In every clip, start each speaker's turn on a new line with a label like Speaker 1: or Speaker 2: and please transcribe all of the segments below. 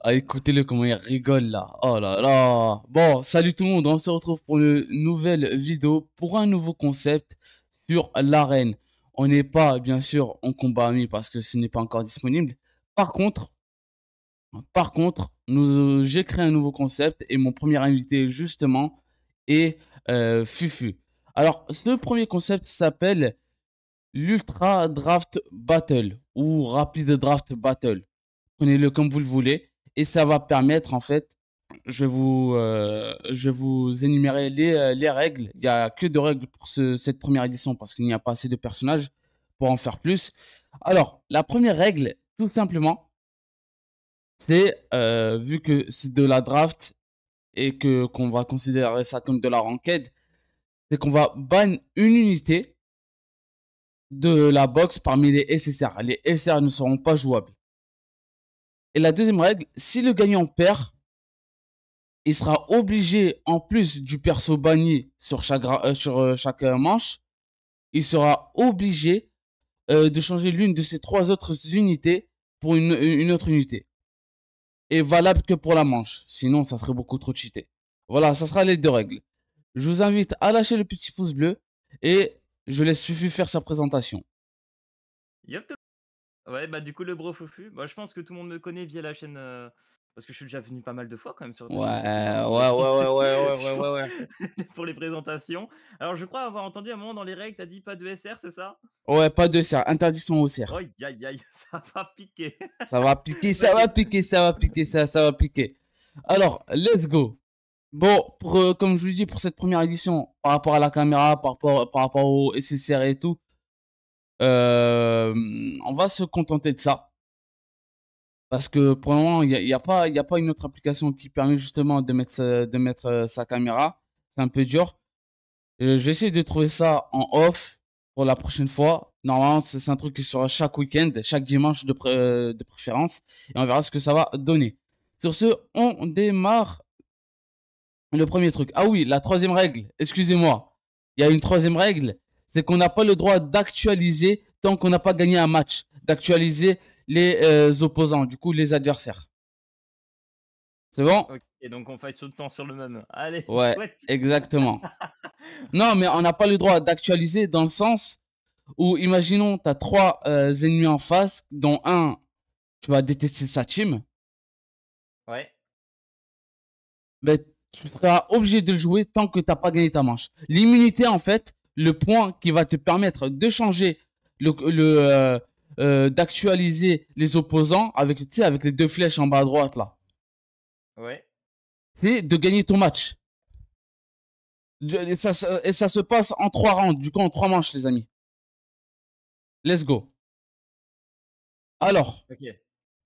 Speaker 1: Ah, écoutez-le comment il rigole là. Oh là là. Bon, salut tout le monde. On se retrouve pour une nouvelle vidéo pour un nouveau concept sur l'arène. On n'est pas, bien sûr, en combat ami parce que ce n'est pas encore disponible. Par contre, par contre, j'ai créé un nouveau concept et mon premier invité, justement, est euh, Fufu. Alors, ce premier concept s'appelle l'Ultra Draft Battle ou Rapid Draft Battle prenez-le comme vous le voulez. Et ça va permettre, en fait, je vais vous, euh, je vous énumérer les, euh, règles. Il n'y a que deux règles pour ce, cette première édition parce qu'il n'y a pas assez de personnages pour en faire plus. Alors, la première règle, tout simplement, c'est euh, vu que c'est de la draft et que qu'on va considérer ça comme de la ranked, c'est qu'on va ban une unité de la box parmi les SSR. Les SSR ne seront pas jouables. Et la deuxième règle, si le gagnant perd, il sera obligé, en plus du perso banni sur chaque, euh, sur, euh, chaque euh, manche, il sera obligé de changer l'une de ses trois autres unités pour une, autre unité. Et valable que pour la manche, sinon ça serait beaucoup trop cheaté. Voilà, ça sera les deux règles. Je vous invite à lâcher le petit pouce bleu et je laisse Fufu faire sa présentation.
Speaker 2: Ouais, bah du coup, le brofoufu. Bah, je pense que tout le monde me connaît via la chaîne. Euh, parce que je suis déjà venu pas mal de fois quand même sur Ouais, ouais, ouais, ouais, ouais, ouais, ouais, ouais. pour les présentations. Alors, je crois avoir entendu un moment dans les règles, t'as dit pas de SR, c'est ça
Speaker 1: Ouais, pas de SR, interdiction au SR
Speaker 2: Aïe, aïe, aïe, ça va piquer. Ça va piquer, ça
Speaker 1: va piquer, ça va piquer, ça, va piquer. Alors, let's go. Bon, euh, comme je vous dis, pour cette première édition, par rapport à la caméra, par rapport, par rapport au SSR et tout, euh, on va se contenter de ça. Parce que pour le moment, il n'y a, pas, a pas une autre application qui permet justement de mettre, sa, de mettre euh, sa caméra. C'est un peu dur. Euh, je vais essayer de trouver ça en off pour la prochaine fois. Normalement, c'est un truc qui sera chaque week-end, chaque dimanche de, de préférence. Et on verra ce que ça va donner. Sur ce, on démarre le premier truc. Ah oui, la troisième règle. Excusez-moi. Il y a une troisième règle c'est qu'on n'a pas le droit d'actualiser tant qu'on n'a pas gagné un match, d'actualiser les euh, opposants, du coup les adversaires. C'est bon
Speaker 2: Ok, Et donc on fait tout le temps sur le même. Allez. Ouais,
Speaker 1: exactement. non, mais on n'a pas le droit d'actualiser dans le sens où, imaginons, tu as trois euh, ennemis en face, dont un, tu vas détester sa team. Ouais. Mais ben, tu seras obligé de le jouer tant que tu n'as pas gagné ta manche. L'immunité, en fait, le point qui va te permettre de changer le, euh, euh, d'actualiser les opposants avec tu avec les deux flèches en bas à droite là. Ouais. C'est de gagner ton match.
Speaker 3: Et ça, se passe en trois rounds, du coup en trois manches, les amis. Let's go. Alors. Ok.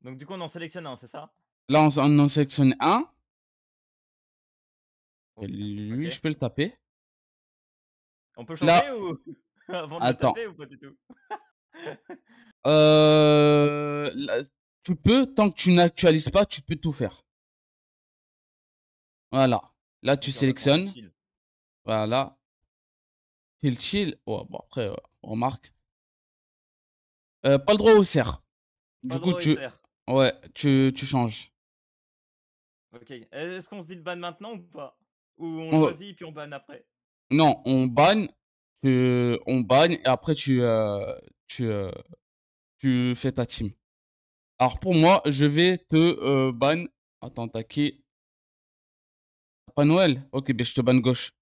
Speaker 3: Donc du coup on en sélectionne un, c'est ça Là on, en sélectionne un. Oh, lui, je peux le taper.
Speaker 1: On peut changer ou avant ou pas du tout euh, tu peux, tant que tu
Speaker 3: n'actualises pas, tu peux tout faire. Voilà. Là, tu sélectionnes. Voilà. C'est chill. bon, après, euh, remarque. Euh, pas le droit au serre. Du coup, tu... Ouais, tu, tu changes.
Speaker 2: Ok. Est-ce qu'on se dit le ban maintenant ou pas Ou on, on choisit et puis on ban après
Speaker 1: non, on banne, tu, on banne et après tu,
Speaker 3: euh, tu, euh, tu fais ta team. Alors pour moi, je vais te banne... Euh, ban. Attends, t'as qui pas Noël Ok, ben je te banne gauche.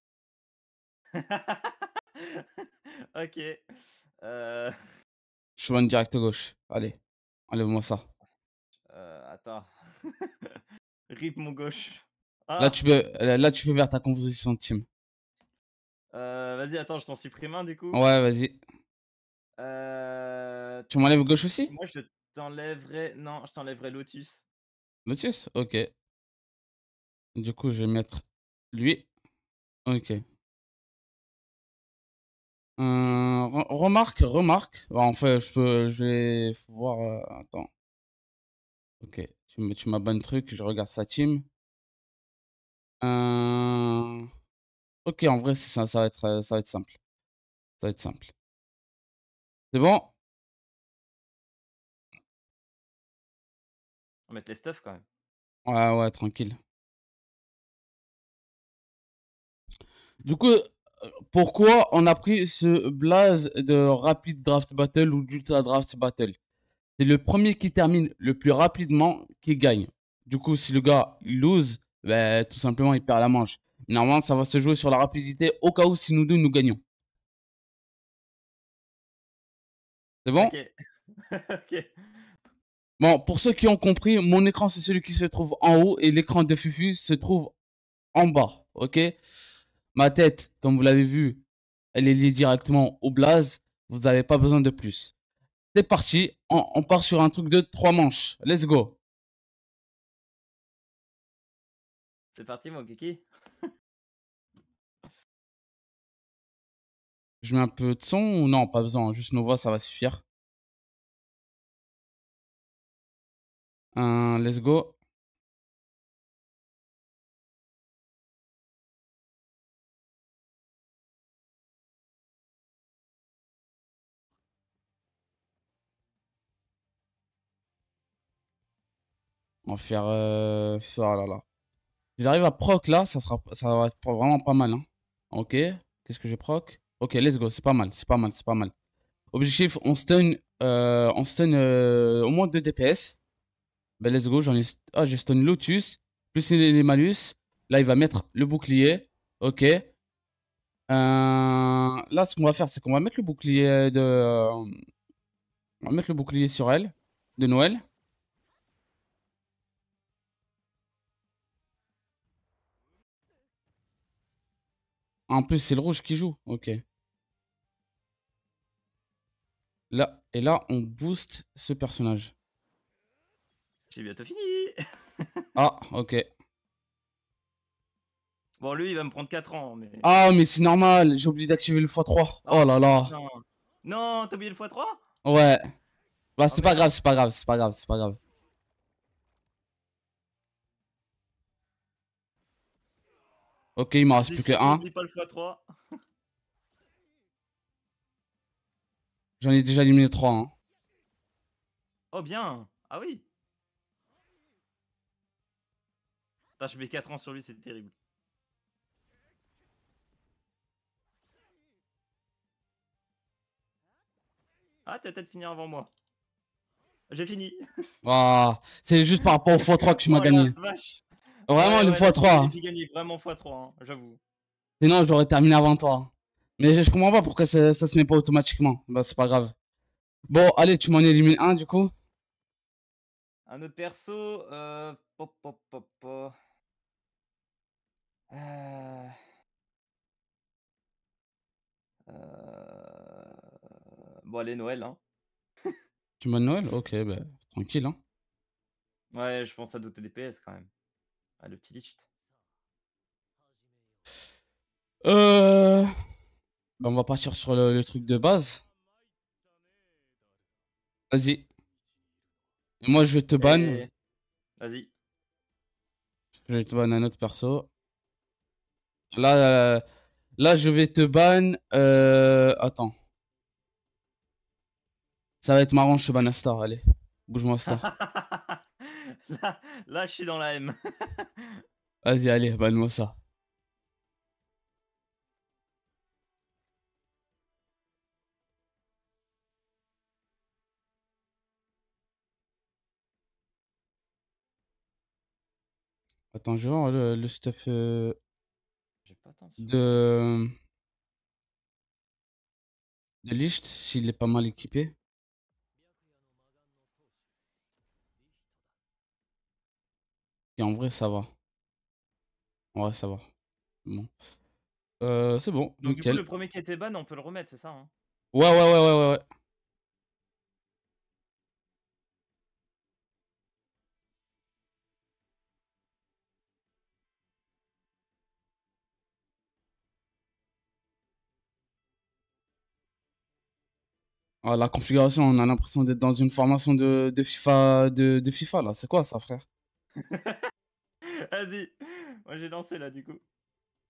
Speaker 2: ok. Euh...
Speaker 1: Je banne direct gauche. Allez, enlève-moi ça.
Speaker 2: attends. Rip mon gauche. Là, ah. tu peux,
Speaker 1: là, tu peux ta composition de team.
Speaker 2: Euh, vas-y, attends, je t'en supprime un du coup. Ouais, vas-y. Euh, tu m'enlèves gauche aussi Moi, je t'enlèverai. Non, je t'enlèverai Lotus.
Speaker 3: Lotus Ok. Du coup, je vais mettre lui. Ok. Euh, remarque, remarque. en fait, je, vais voir. Euh, attends. Ok,
Speaker 1: tu m'as bonne truc, je regarde sa team.
Speaker 3: Ok, en vrai, ça, ça, va être, euh, ça va être simple. Ça va être simple. C'est bon On va mettre les stuff quand même. Ouais, ouais, tranquille. Du coup, euh, pourquoi on a pris ce blaze de Rapid
Speaker 1: Draft Battle ou d'Ultra Draft Battle C'est le premier qui termine le plus rapidement qui gagne. Du coup, si le gars il lose, ben, tout simplement il perd la manche. Normalement,
Speaker 3: ça va se jouer sur la rapidité au cas où si nous deux nous gagnons. C'est bon Bon, pour ceux qui ont compris,
Speaker 1: mon écran c'est celui qui se trouve en haut et l'écran de Fufu se trouve en bas. Ok Ma tête, comme vous l'avez vu, elle est liée directement au blaze. Vous n'avez
Speaker 3: pas besoin de plus. C'est parti. On, on part sur un truc de trois manches. Let's go. C'est parti, mon kiki. Je mets un peu de son ou non, pas besoin, juste nos voix, ça va suffire. let's go.
Speaker 1: On va faire euh, ça ah là là. Il à proc là, ça sera ça va être vraiment pas mal hein. OK. Qu'est-ce que j'ai proc Ok, let's go. C'est pas mal, c'est pas mal, c'est pas mal. Objectif, on stun, euh, on stun euh, au moins 2 DPS. Ben, let's go. J'en ai, ah, j'ai stun Lotus. Plus les, les malus. Là, il va mettre le bouclier. Ok. Euh, là, ce qu'on va faire, c'est qu'on va mettre le bouclier de... On va mettre le bouclier sur elle. De Noël. En plus, c'est le rouge qui joue. Ok. Là, et là, on booste ce personnage.
Speaker 2: J'ai bientôt fini
Speaker 1: Ah, ok.
Speaker 2: Bon, lui, il va me prendre 4 ans, mais... Ah,
Speaker 1: mais c'est normal, j'ai oublié d'activer le x3. oh là là ah,
Speaker 2: Non, t'as oublié le x3
Speaker 1: Ouais. Bah, c'est ah, pas, grave, c'est pas grave, c'est pas grave, c'est pas grave. Ok, il m'en reste plus que 1. J'en ai déjà éliminé 3. Hein.
Speaker 2: Oh bien Ah oui je mets 4 ans sur lui, c'est terrible. Ah, t'as peut-être fini avant moi. J'ai fini.
Speaker 3: c'est juste
Speaker 1: par rapport au x3 que tu m'as oh gagné. Vraiment, une le hein. x3. J'ai
Speaker 2: gagné vraiment x3, hein, j'avoue.
Speaker 1: Sinon, j'aurais terminé avant toi. Mais je, comprends pas pourquoi ça, ça se met pas automatiquement. Bah, c'est pas grave. Bon, allez, tu m'en élimines un du coup.
Speaker 2: Un autre perso. Euh... Pop, pop, pop, Euh...
Speaker 1: Euh...
Speaker 2: Bon, allez, Noël. Hein.
Speaker 1: tu m'as Noël Ok, bah, tranquille. Hein.
Speaker 2: Ouais, je pense à d'autres DPS quand même. Ah, le petit lich.
Speaker 1: Euh. Bah, on va partir sur le, truc de base. Vas-y. Moi, je vais te ban. Vas-y. Je vais te ban un autre perso. Là, euh, là, je vais te ban. Euh... Attends. Ça va être marrant, je te ban à Star. Allez, bouge-moi Star.
Speaker 2: là, là, je suis dans la M.
Speaker 1: Vas-y, allez, banne-moi ça. Attends, je vois le, le stuff euh, de de Licht s'il est pas mal équipé. Et en vrai, ça va. Ouais, ça va. Bon. Euh, c'est bon. Donc, du coup, le
Speaker 2: premier qui était ban, on peut le remettre, c'est ça hein
Speaker 1: Ouais, ouais, ouais, ouais, ouais. Ah, la configuration, on a l'impression d'être dans une formation de, de FIFA, de, de FIFA là. C'est quoi ça, frère
Speaker 2: Vas-y, moi j'ai lancé là du coup.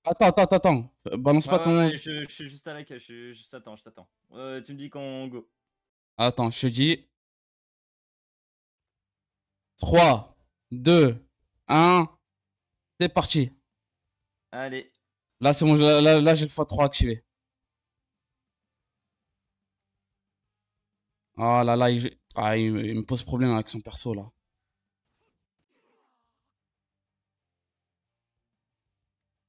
Speaker 1: Attends, attends, attends, euh, balance pas ton.
Speaker 2: je, suis juste à la cache, je, t'attends, je t'attends. Euh, tu me dis qu'on
Speaker 3: go. Attends, je te dis. 3, 2, 1, c'est parti.
Speaker 2: Allez.
Speaker 1: Là, c'est bon, là, là, j'ai le x3 activé. Ah là là, ah, il, me pose problème avec son perso là.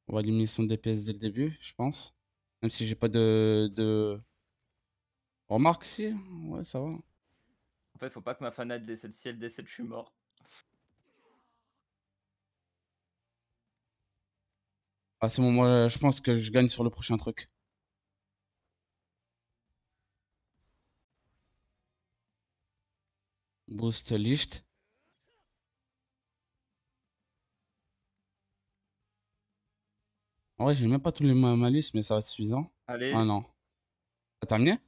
Speaker 1: On va éliminer son DPS dès le début, je pense. Même si j'ai pas de, de... Remarque si, ouais ça va.
Speaker 2: En fait, faut pas que ma fanade décède. Si elle décède, je suis mort.
Speaker 1: Ah c'est bon, moi je pense que je gagne sur le prochain truc. boost list ouais j'ai même pas tous les malus mais ça va suffisant. Allez. Ah non. T'as terminé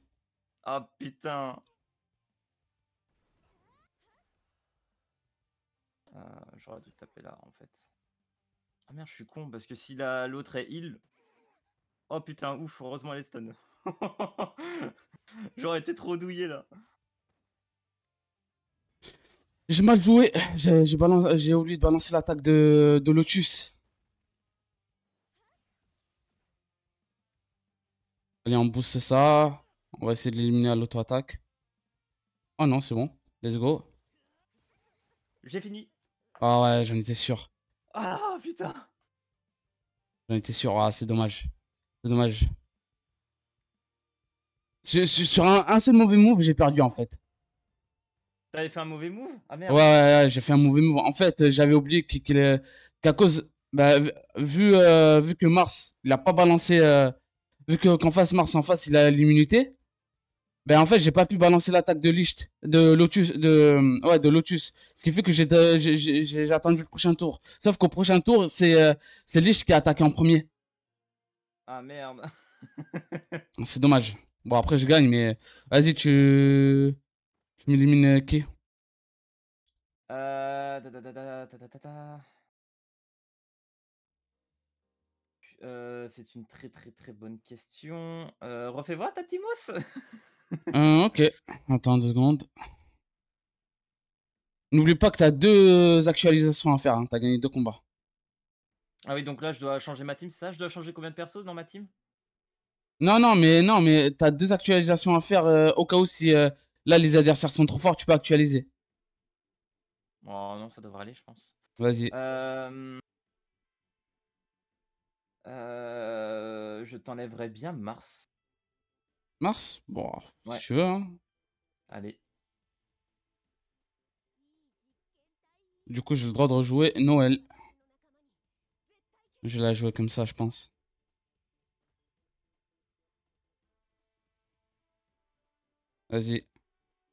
Speaker 2: Ah putain. Ah, j'aurais dû taper là en fait. Ah merde, je suis con parce que si l'autre est heal. Oh putain, ouf, heureusement elle est stun. J'aurais été trop douillé là.
Speaker 1: J'ai mal joué. J'ai oublié de balancer l'attaque de, Lotus. Allez, on booste ça. On va essayer de l'éliminer à l'auto-attaque. Oh non, c'est bon. Let's go. J'ai fini. Ah ouais, j'en étais sûr.
Speaker 2: Ah putain.
Speaker 1: J'en étais sûr. Ah, c'est dommage. C'est dommage. Sur un seul mauvais move, j'ai perdu en fait.
Speaker 2: T'avais fait un mauvais move Ah merde. Ouais, ouais,
Speaker 1: j'ai fait un mauvais move. En fait, euh, j'avais oublié qu'à cause. Bah, vu, euh, vu que Mars, il a pas balancé. Euh, vu qu'en face, Mars en face, il a l'immunité. Ben en fait, j'ai pas pu balancer l'attaque de Licht, de Lotus, de ouais, de Lotus. Ce qui fait que j'ai attendu le prochain tour. Sauf qu'au prochain tour, c'est c'est Licht qui a attaqué en premier.
Speaker 2: Ah merde.
Speaker 1: c'est dommage. Bon après je gagne mais vas-y
Speaker 3: tu tu m'élimines qui
Speaker 2: euh, c'est une très très très bonne question. Euh, refais voir Tatimos
Speaker 3: euh,
Speaker 1: Ok, attends deux secondes. N'oublie pas que t'as deux euh, actualisations à faire, hein. t'as gagné deux combats.
Speaker 2: Ah oui, donc là je dois changer ma team, c'est ça Je dois changer combien de persos dans ma team
Speaker 1: Non, non, mais non, mais t'as deux actualisations à faire au cas où si Là, les adversaires sont trop forts, tu peux actualiser.
Speaker 2: Oh non, ça devrait aller, je pense. Vas-y. Euh, euh, je t'enlèverai bien Mars.
Speaker 1: Mars Bon, si tu veux. Hein. Allez. Du coup, j'ai le droit de rejouer Noël. Je vais la jouer comme ça, je pense. Vas-y.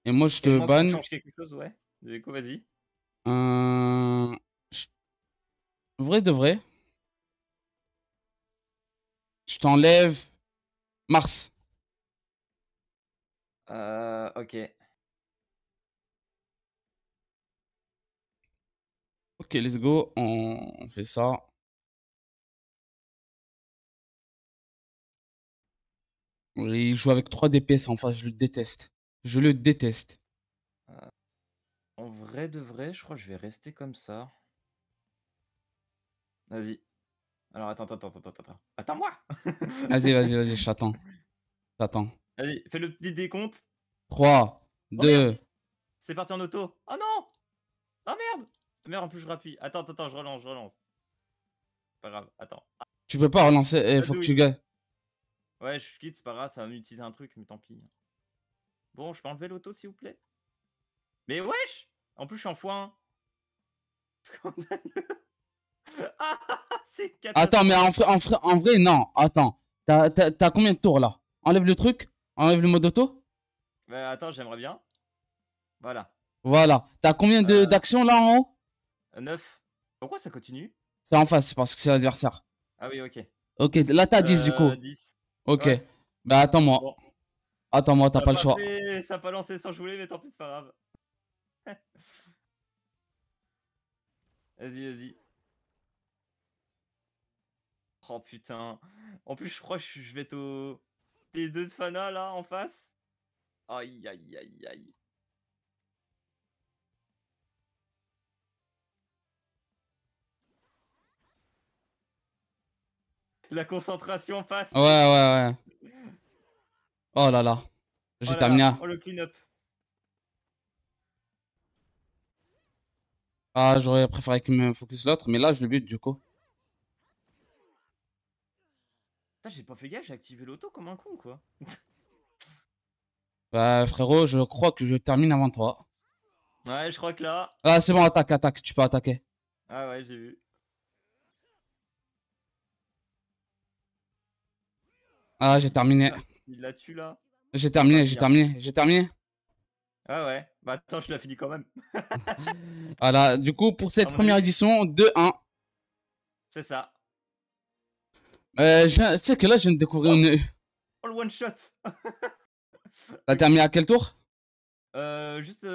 Speaker 1: Et moi, je te banne. change
Speaker 2: quelque chose, ouais. Du coup, vas-y.
Speaker 1: Euh, vrai de vrai. Je t'enlève Mars.
Speaker 2: Euh, ok.
Speaker 3: Ok, let's go. On fait ça. Il joue avec 3 DPS en face, je le déteste.
Speaker 1: Je le déteste.
Speaker 2: Euh, en vrai de vrai, je crois que je vais rester comme ça. Vas-y. Alors attends, attends, attends, attends, attends. Attends-moi
Speaker 1: Vas-y, vas-y, vas-y, je t'attends.
Speaker 2: Vas-y, fais le petit décompte.
Speaker 1: 3, 2.
Speaker 2: C'est parti en auto. Oh non Ah oh, merde ah, Merde, en plus je rappuie. Attends, attends, je relance, je relance. Pas grave, attends.
Speaker 1: Tu peux pas relancer, il eh,
Speaker 3: ah, faut que tu gagnes.
Speaker 2: Ouais, je quitte, c'est pas grave, ça va m'utiliser un truc, mais tant pis. Bon, je peux enlever l'auto, s'il vous plaît Mais wesh En plus, je suis en foin. Scandaleux.
Speaker 1: Ah, attends, mais en, vrai, non. Attends. T'as combien de tours, là Enlève le truc Enlève le mode auto
Speaker 2: bah, Attends, j'aimerais bien. Voilà.
Speaker 1: Voilà. T'as combien euh. d'actions, là, en haut
Speaker 2: 9. Euh, Pourquoi ça continue
Speaker 1: C'est en face, parce que c'est l'adversaire. Ah oui, ok. Ok, là, t'as 10, du euh, coup. Ok. Bah, attends-moi. Attends, moi, t'as pas, le choix.
Speaker 2: Ça a pas lancé sans jouer, mais tant pis, c'est pas grave. vas-y, vas-y. Oh putain. En plus, je crois que je vais au. T'es deux de Fana là en face Aïe aïe aïe aïe. La concentration passe. Ouais, ouais,
Speaker 1: ouais. Oh là là. Oh j'ai terminé. Oh le clean-up. Ah, j'aurais préféré qu'il me focus l'autre, mais là, je le bute du coup.
Speaker 2: J'ai pas fait gaffe, j'ai activé l'auto comme un con quoi.
Speaker 1: bah frérot, je crois que je termine avant toi.
Speaker 2: Ouais, je crois que là.
Speaker 1: Ah, c'est bon, attaque, attaque, tu peux attaquer.
Speaker 2: Ah ouais, j'ai vu.
Speaker 1: Ah, j'ai terminé.
Speaker 2: Il la tué là J'ai terminé, j'ai terminé, j'ai ah terminé. Ouais ouais, bah attends, je l'ai fini quand même.
Speaker 1: voilà, du coup, pour cette première édition, 2-1. C'est ça. Euh, tu sais que là, je viens de découvrir oh. une. All e.
Speaker 2: oh, one shot
Speaker 1: T'as terminé à quel tour
Speaker 2: euh, Juste 12,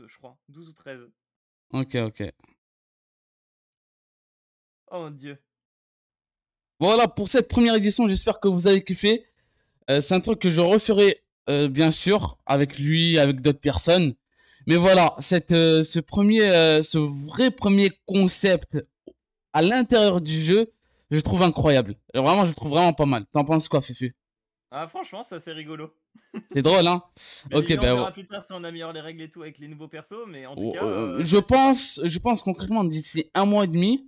Speaker 2: euh, je crois. 12 ou 13. Ok, ok. Oh mon dieu.
Speaker 3: Voilà pour
Speaker 1: cette première édition, j'espère que vous avez kiffé. Euh, c'est un truc que je referai euh, bien sûr avec lui, avec d'autres personnes. Mais voilà, euh, ce premier, ce vrai premier concept à l'intérieur du jeu, je trouve incroyable. vraiment, je trouve vraiment pas mal. T'en penses quoi, Fufu
Speaker 2: Ah franchement, ça c'est rigolo.
Speaker 1: C'est drôle, hein Ok, ben. on verra plus
Speaker 2: tard si on améliore les règles et tout avec les nouveaux persos, mais
Speaker 1: en tout oh, cas. je pense, je pense concrètement d'ici un mois et demi,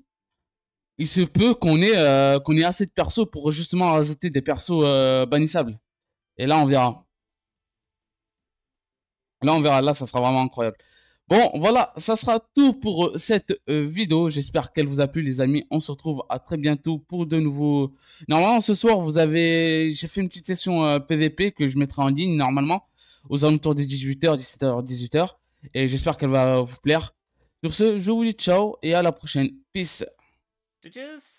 Speaker 1: il se peut qu'on ait, euh, qu'on ait assez de persos pour justement rajouter des persos euh, bannissables. Et là, on verra. Là, on verra. Là, ça sera vraiment incroyable. Bon, voilà, ça sera tout pour euh, cette vidéo. J'espère qu'elle vous a plu, les amis. On se retrouve à très bientôt pour de nouveaux... Normalement, ce soir, vous avez... J'ai fait une petite session PVP que je mettrai en ligne, normalement, aux alentours des 18h, 17h, 18h. Et j'espère qu'elle va vous plaire. Sur ce, je vous dis ciao et à la prochaine. Peace
Speaker 2: stitches